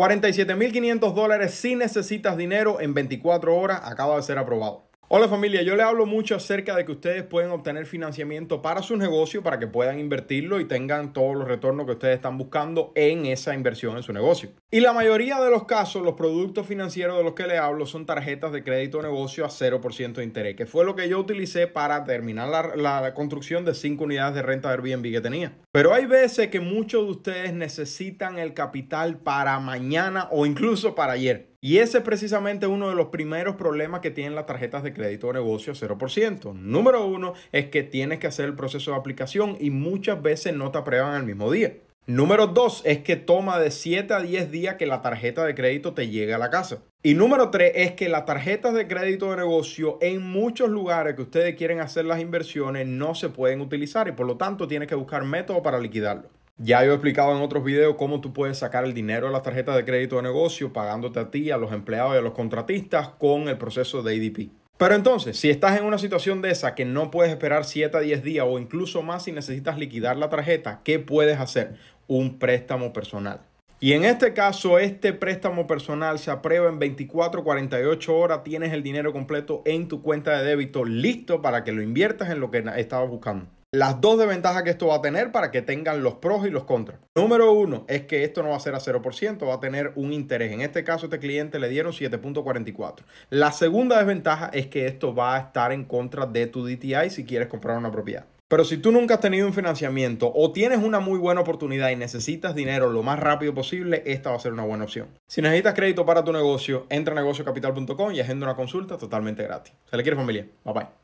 47.500 dólares si necesitas dinero en 24 horas acaba de ser aprobado. Hola familia, yo le hablo mucho acerca de que ustedes pueden obtener financiamiento para su negocio para que puedan invertirlo y tengan todos los retornos que ustedes están buscando en esa inversión en su negocio. Y la mayoría de los casos, los productos financieros de los que le hablo son tarjetas de crédito negocio a 0% de interés, que fue lo que yo utilicé para terminar la, construcción de 5 unidades de renta de Airbnb que tenía. Pero hay veces que muchos de ustedes necesitan el capital para mañana o incluso para ayer. Y ese es precisamente uno de los primeros problemas que tienen las tarjetas de crédito de negocio 0%. Número uno es que tienes que hacer el proceso de aplicación y muchas veces no te aprueban al mismo día. Número dos es que toma de 7 a 10 días que la tarjeta de crédito te llegue a la casa. Y número tres es que las tarjetas de crédito de negocio en muchos lugares que ustedes quieren hacer las inversiones no se pueden utilizar y por lo tanto tienes que buscar método para liquidarlo. Ya yo he explicado en otros videos cómo tú puedes sacar el dinero de las tarjetas de crédito de negocio pagándote a ti, a los empleados y a los contratistas con el proceso de ADP. Pero entonces, si estás en una situación de esa que no puedes esperar 7 a 10 días o incluso más si necesitas liquidar la tarjeta, ¿qué puedes hacer? Un préstamo personal. Y en este caso, este préstamo personal se aprueba en 24, 48 horas, tienes el dinero completo en tu cuenta de débito listo para que lo inviertas en lo que estabas buscando las dos desventajas que esto va a tener para que tengan los pros y los contras. Número uno es que esto no va a ser a 0%, va a tener un interés. En este caso, este cliente le dieron 7.44. La segunda desventaja es que esto va a estar en contra de tu DTI si quieres comprar una propiedad. Pero si tú nunca has tenido un financiamiento o tienes una muy buena oportunidad y necesitas dinero lo más rápido posible, esta va a ser una buena opción. Si necesitas crédito para tu negocio, entra a negociocapital.com y agenda una consulta totalmente gratis. Se le quiere familia. Bye bye.